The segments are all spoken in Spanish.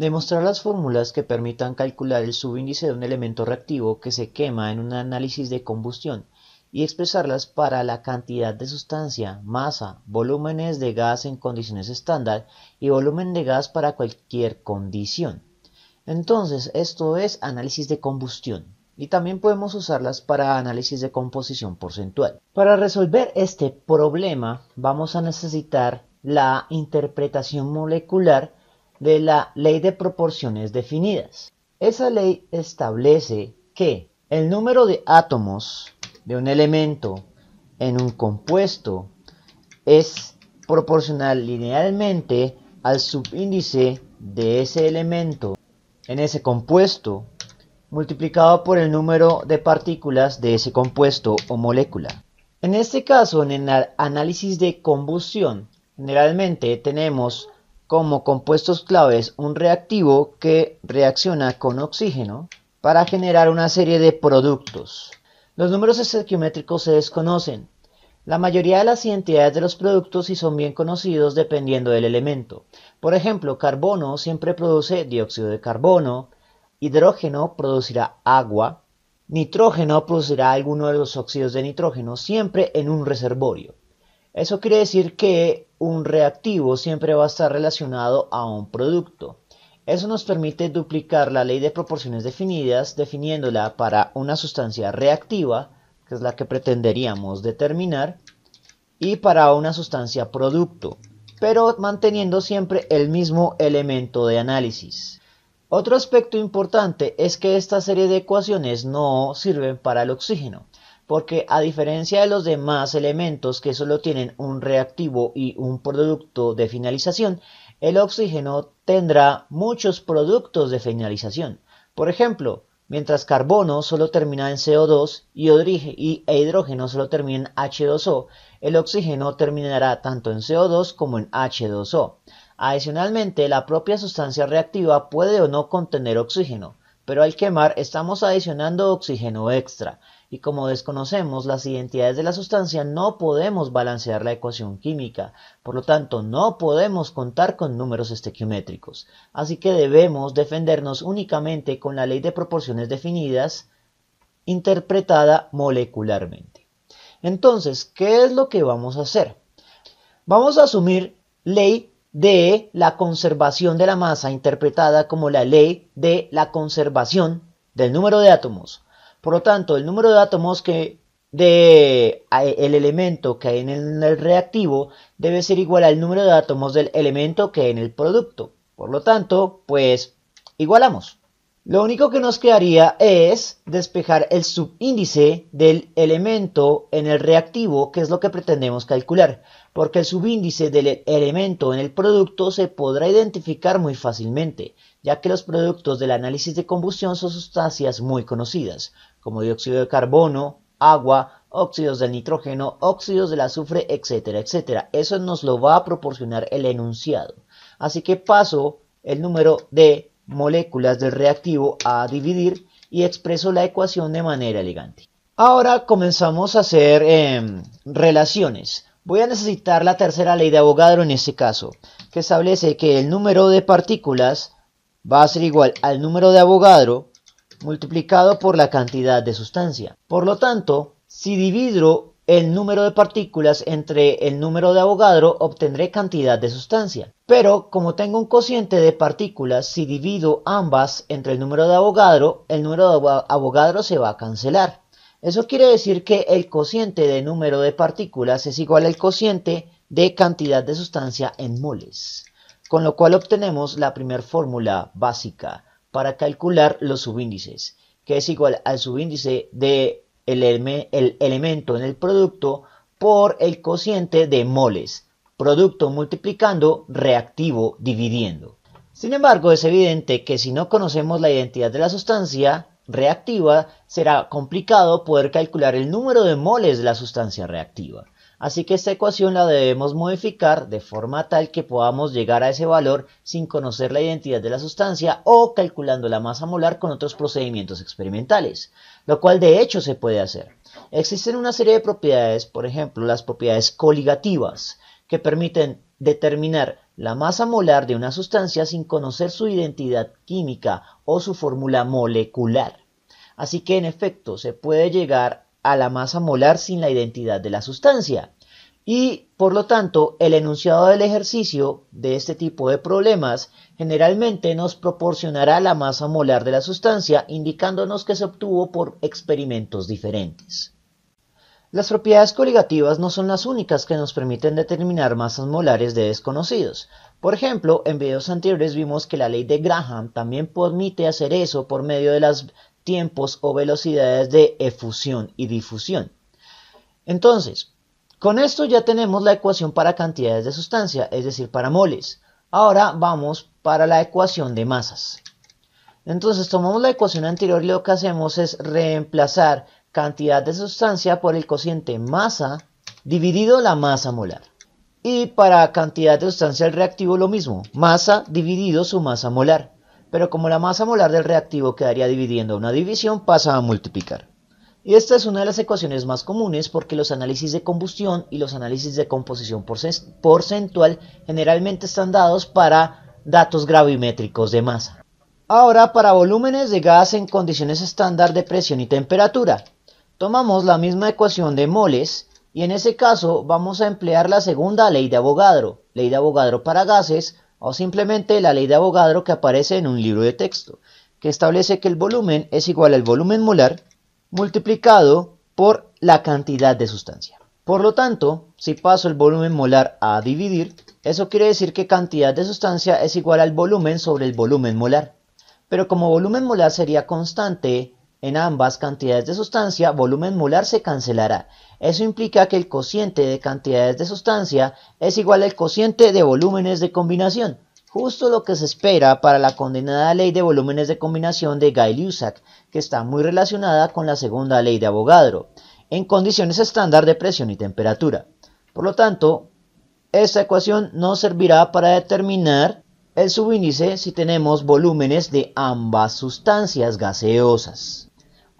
Demostrar las fórmulas que permitan calcular el subíndice de un elemento reactivo que se quema en un análisis de combustión y expresarlas para la cantidad de sustancia, masa, volúmenes de gas en condiciones estándar y volumen de gas para cualquier condición. Entonces, esto es análisis de combustión y también podemos usarlas para análisis de composición porcentual. Para resolver este problema vamos a necesitar la interpretación molecular de la ley de proporciones definidas. Esa ley establece que el número de átomos de un elemento en un compuesto es proporcional linealmente al subíndice de ese elemento en ese compuesto multiplicado por el número de partículas de ese compuesto o molécula. En este caso, en el análisis de combustión, generalmente tenemos como compuestos claves un reactivo que reacciona con oxígeno para generar una serie de productos. Los números estequiométricos se desconocen. La mayoría de las identidades de los productos sí son bien conocidos dependiendo del elemento. Por ejemplo, carbono siempre produce dióxido de carbono, hidrógeno producirá agua, nitrógeno producirá alguno de los óxidos de nitrógeno, siempre en un reservorio. Eso quiere decir que un reactivo siempre va a estar relacionado a un producto. Eso nos permite duplicar la ley de proporciones definidas definiéndola para una sustancia reactiva, que es la que pretenderíamos determinar, y para una sustancia producto, pero manteniendo siempre el mismo elemento de análisis. Otro aspecto importante es que esta serie de ecuaciones no sirven para el oxígeno porque a diferencia de los demás elementos que solo tienen un reactivo y un producto de finalización, el oxígeno tendrá muchos productos de finalización. Por ejemplo, mientras carbono solo termina en CO2 y e hidrógeno solo termina en H2O, el oxígeno terminará tanto en CO2 como en H2O. Adicionalmente, la propia sustancia reactiva puede o no contener oxígeno, pero al quemar estamos adicionando oxígeno extra y como desconocemos las identidades de la sustancia no podemos balancear la ecuación química, por lo tanto no podemos contar con números estequiométricos, así que debemos defendernos únicamente con la ley de proporciones definidas interpretada molecularmente. Entonces, ¿qué es lo que vamos a hacer? Vamos a asumir ley de la conservación de la masa interpretada como la ley de la conservación del número de átomos por lo tanto, el número de átomos del de el elemento que hay en el reactivo debe ser igual al número de átomos del elemento que hay en el producto. Por lo tanto, pues igualamos. Lo único que nos quedaría es despejar el subíndice del elemento en el reactivo, que es lo que pretendemos calcular, porque el subíndice del elemento en el producto se podrá identificar muy fácilmente ya que los productos del análisis de combustión son sustancias muy conocidas, como dióxido de carbono, agua, óxidos del nitrógeno, óxidos del azufre, etcétera, etcétera. Eso nos lo va a proporcionar el enunciado. Así que paso el número de moléculas del reactivo a dividir y expreso la ecuación de manera elegante. Ahora comenzamos a hacer em, relaciones. Voy a necesitar la tercera ley de abogado en este caso, que establece que el número de partículas va a ser igual al número de Avogadro multiplicado por la cantidad de sustancia. Por lo tanto, si divido el número de partículas entre el número de Avogadro, obtendré cantidad de sustancia. Pero como tengo un cociente de partículas, si divido ambas entre el número de Avogadro, el número de Avogadro se va a cancelar. Eso quiere decir que el cociente de número de partículas es igual al cociente de cantidad de sustancia en moles con lo cual obtenemos la primera fórmula básica para calcular los subíndices, que es igual al subíndice de el elemento en el producto por el cociente de moles, producto multiplicando, reactivo dividiendo. Sin embargo, es evidente que si no conocemos la identidad de la sustancia reactiva, será complicado poder calcular el número de moles de la sustancia reactiva. Así que esta ecuación la debemos modificar de forma tal que podamos llegar a ese valor sin conocer la identidad de la sustancia o calculando la masa molar con otros procedimientos experimentales, lo cual de hecho se puede hacer. Existen una serie de propiedades, por ejemplo las propiedades coligativas, que permiten determinar la masa molar de una sustancia sin conocer su identidad química o su fórmula molecular. Así que en efecto se puede llegar a la masa molar sin la identidad de la sustancia. Y, por lo tanto, el enunciado del ejercicio de este tipo de problemas generalmente nos proporcionará la masa molar de la sustancia, indicándonos que se obtuvo por experimentos diferentes. Las propiedades coligativas no son las únicas que nos permiten determinar masas molares de desconocidos. Por ejemplo, en videos anteriores vimos que la ley de Graham también permite hacer eso por medio de las tiempos o velocidades de efusión y difusión. Entonces, con esto ya tenemos la ecuación para cantidades de sustancia, es decir, para moles. Ahora vamos para la ecuación de masas. Entonces tomamos la ecuación anterior y lo que hacemos es reemplazar cantidad de sustancia por el cociente masa dividido la masa molar. Y para cantidad de sustancia el reactivo lo mismo, masa dividido su masa molar pero como la masa molar del reactivo quedaría dividiendo una división, pasa a multiplicar. Y esta es una de las ecuaciones más comunes porque los análisis de combustión y los análisis de composición porcentual generalmente están dados para datos gravimétricos de masa. Ahora para volúmenes de gas en condiciones estándar de presión y temperatura. Tomamos la misma ecuación de moles y en ese caso vamos a emplear la segunda ley de Avogadro, ley de Avogadro para gases o simplemente la ley de Avogadro que aparece en un libro de texto, que establece que el volumen es igual al volumen molar multiplicado por la cantidad de sustancia. Por lo tanto, si paso el volumen molar a dividir, eso quiere decir que cantidad de sustancia es igual al volumen sobre el volumen molar. Pero como volumen molar sería constante, en ambas cantidades de sustancia, volumen molar se cancelará. Eso implica que el cociente de cantidades de sustancia es igual al cociente de volúmenes de combinación, justo lo que se espera para la condenada ley de volúmenes de combinación de Gay-Lussac, que está muy relacionada con la segunda ley de Avogadro, en condiciones estándar de presión y temperatura. Por lo tanto, esta ecuación no servirá para determinar el subíndice si tenemos volúmenes de ambas sustancias gaseosas.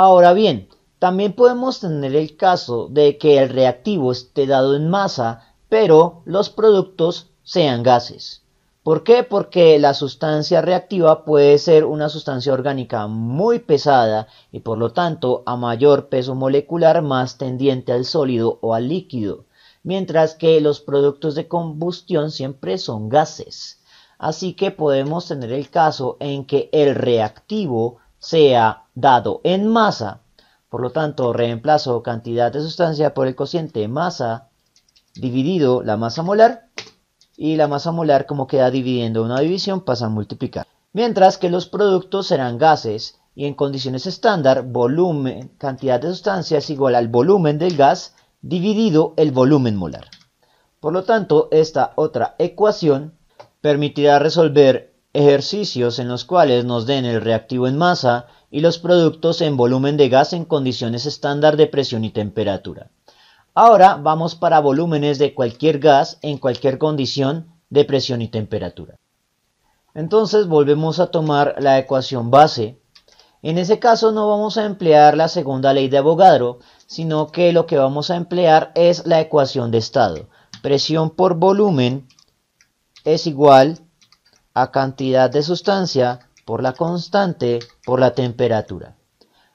Ahora bien, también podemos tener el caso de que el reactivo esté dado en masa, pero los productos sean gases. ¿Por qué? Porque la sustancia reactiva puede ser una sustancia orgánica muy pesada y por lo tanto a mayor peso molecular más tendiente al sólido o al líquido, mientras que los productos de combustión siempre son gases. Así que podemos tener el caso en que el reactivo sea dado en masa. Por lo tanto, reemplazo cantidad de sustancia por el cociente masa dividido la masa molar. Y la masa molar, como queda dividiendo una división, pasa a multiplicar. Mientras que los productos serán gases y en condiciones estándar, volumen, cantidad de sustancia es igual al volumen del gas dividido el volumen molar. Por lo tanto, esta otra ecuación permitirá resolver ejercicios en los cuales nos den el reactivo en masa y los productos en volumen de gas en condiciones estándar de presión y temperatura. Ahora vamos para volúmenes de cualquier gas en cualquier condición de presión y temperatura. Entonces volvemos a tomar la ecuación base. En ese caso no vamos a emplear la segunda ley de Avogadro, sino que lo que vamos a emplear es la ecuación de estado. Presión por volumen es igual a cantidad de sustancia por la constante por la temperatura.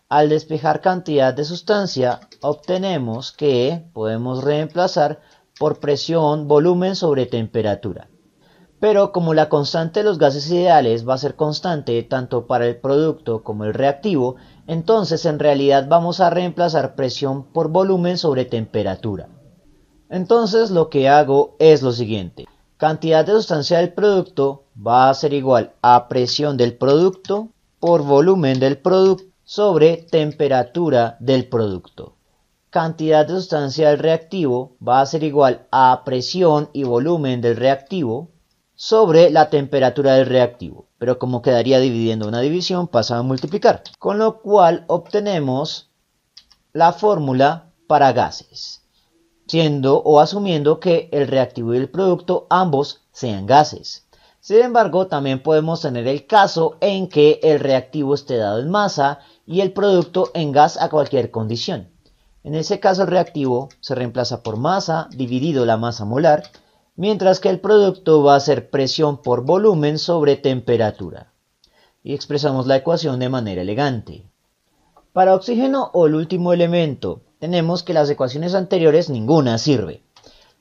Al despejar cantidad de sustancia, obtenemos que podemos reemplazar por presión, volumen sobre temperatura. Pero como la constante de los gases ideales va a ser constante tanto para el producto como el reactivo, entonces en realidad vamos a reemplazar presión por volumen sobre temperatura. Entonces lo que hago es lo siguiente. Cantidad de sustancia del producto va a ser igual a presión del producto por volumen del producto sobre temperatura del producto. Cantidad de sustancia del reactivo va a ser igual a presión y volumen del reactivo sobre la temperatura del reactivo. Pero como quedaría dividiendo una división, pasa a multiplicar. Con lo cual obtenemos la fórmula para gases siendo o asumiendo que el reactivo y el producto ambos sean gases. Sin embargo, también podemos tener el caso en que el reactivo esté dado en masa y el producto en gas a cualquier condición. En ese caso el reactivo se reemplaza por masa dividido la masa molar, mientras que el producto va a ser presión por volumen sobre temperatura. Y expresamos la ecuación de manera elegante. Para oxígeno o el último elemento tenemos que las ecuaciones anteriores ninguna sirve.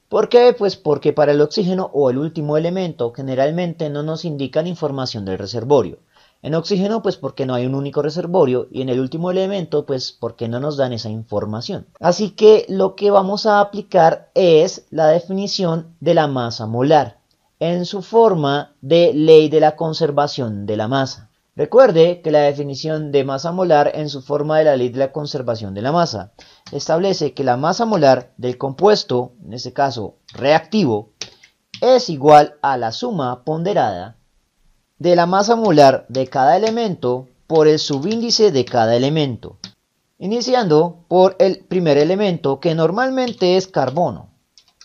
¿Por qué? Pues porque para el oxígeno o el último elemento generalmente no nos indican información del reservorio. En oxígeno pues porque no hay un único reservorio y en el último elemento pues porque no nos dan esa información. Así que lo que vamos a aplicar es la definición de la masa molar en su forma de ley de la conservación de la masa. Recuerde que la definición de masa molar en su forma de la ley de la conservación de la masa establece que la masa molar del compuesto, en este caso reactivo, es igual a la suma ponderada de la masa molar de cada elemento por el subíndice de cada elemento, iniciando por el primer elemento que normalmente es carbono,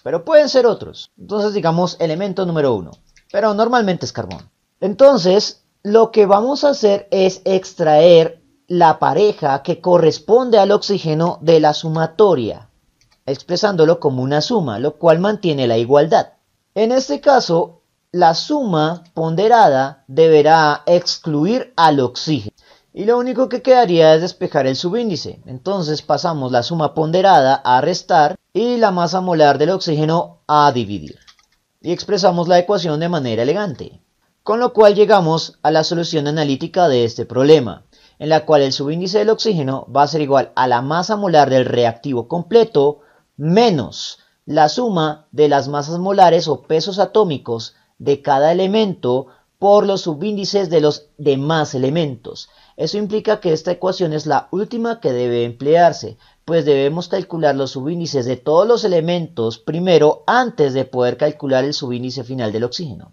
pero pueden ser otros, entonces digamos elemento número 1, pero normalmente es carbono. Entonces, lo que vamos a hacer es extraer la pareja que corresponde al oxígeno de la sumatoria, expresándolo como una suma, lo cual mantiene la igualdad. En este caso, la suma ponderada deberá excluir al oxígeno. Y lo único que quedaría es despejar el subíndice. Entonces pasamos la suma ponderada a restar y la masa molar del oxígeno a dividir. Y expresamos la ecuación de manera elegante. Con lo cual llegamos a la solución analítica de este problema, en la cual el subíndice del oxígeno va a ser igual a la masa molar del reactivo completo menos la suma de las masas molares o pesos atómicos de cada elemento por los subíndices de los demás elementos. Eso implica que esta ecuación es la última que debe emplearse, pues debemos calcular los subíndices de todos los elementos primero antes de poder calcular el subíndice final del oxígeno.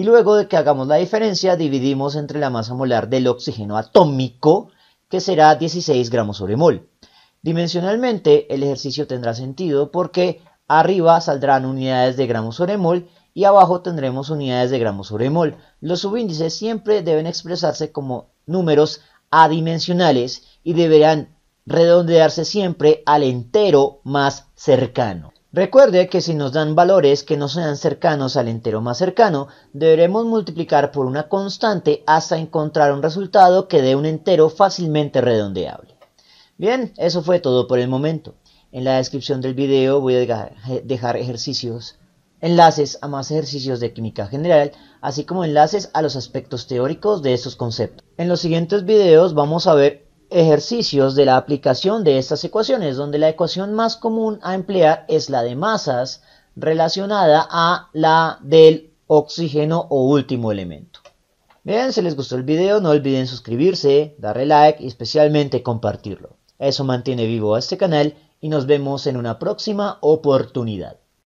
Y luego de que hagamos la diferencia, dividimos entre la masa molar del oxígeno atómico, que será 16 gramos sobre mol. Dimensionalmente, el ejercicio tendrá sentido porque arriba saldrán unidades de gramos sobre mol y abajo tendremos unidades de gramos sobre mol. Los subíndices siempre deben expresarse como números adimensionales y deberán redondearse siempre al entero más cercano. Recuerde que si nos dan valores que no sean cercanos al entero más cercano, deberemos multiplicar por una constante hasta encontrar un resultado que dé un entero fácilmente redondeable. Bien, eso fue todo por el momento. En la descripción del video voy a dejar ejercicios, enlaces a más ejercicios de química general, así como enlaces a los aspectos teóricos de estos conceptos. En los siguientes videos vamos a ver ejercicios de la aplicación de estas ecuaciones, donde la ecuación más común a emplear es la de masas relacionada a la del oxígeno o último elemento. Bien, si les gustó el video no olviden suscribirse, darle like y especialmente compartirlo. Eso mantiene vivo a este canal y nos vemos en una próxima oportunidad.